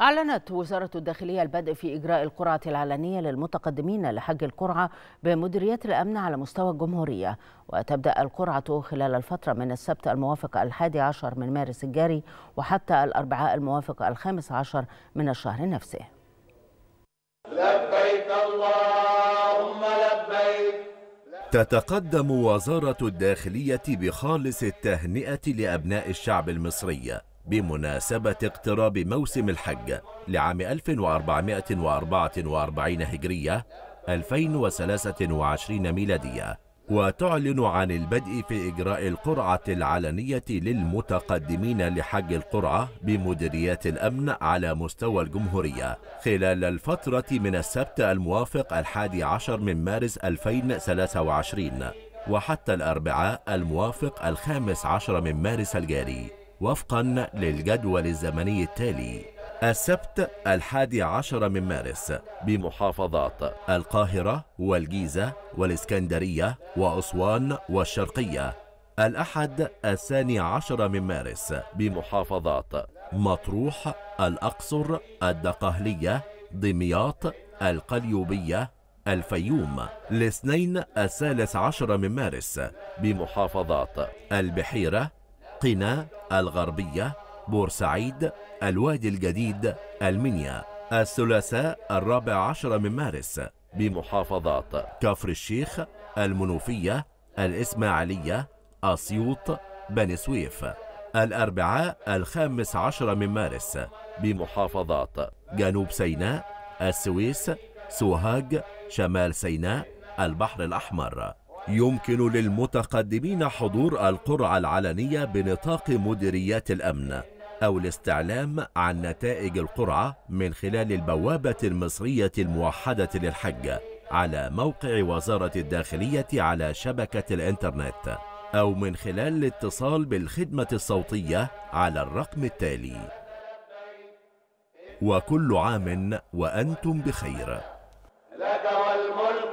أعلنت وزارة الداخلية البدء في إجراء القرعة العلنية للمتقدمين لحج القرعة بمديريات الأمن على مستوى الجمهورية وتبدأ القرعة خلال الفترة من السبت الموافق الحادي عشر من مارس الجاري وحتى الأربعاء الموافق الخامس عشر من الشهر نفسه لبيك اللهم لبيك تتقدم وزارة الداخلية بخالص التهنئة لأبناء الشعب المصري بمناسبة اقتراب موسم الحج لعام 1444 هجرية 2023 ميلادية وتعلن عن البدء في إجراء القرعة العلنية للمتقدمين لحج القرعة بمديريات الأمن على مستوى الجمهورية خلال الفترة من السبت الموافق الحادي عشر من مارس 2023 وحتى الأربعاء الموافق الخامس عشر من مارس الجاري وفقا للجدول الزمني التالي السبت الحادي عشر من مارس بمحافظات القاهرة والجيزة والإسكندرية وأسوان والشرقية الأحد الثاني عشر من مارس بمحافظات مطروح الأقصر الدقهلية دمياط القليوبية الفيوم الاثنين الثالث عشر من مارس بمحافظات البحيرة قنا الغربية بورسعيد الوادي الجديد المنيا الثلاثاء الرابع عشر من مارس بمحافظات كفر الشيخ المنوفية الإسماعيلية أسيوط بني سويف الأربعاء الخامس عشر من مارس بمحافظات جنوب سيناء السويس سوهاج شمال سيناء البحر الأحمر يمكن للمتقدمين حضور القرعة العلنية بنطاق مديريات الأمن أو الاستعلام عن نتائج القرعة من خلال البوابة المصرية الموحدة للحج على موقع وزارة الداخلية على شبكة الإنترنت أو من خلال الاتصال بالخدمة الصوتية على الرقم التالي وكل عام وأنتم بخير لك والملك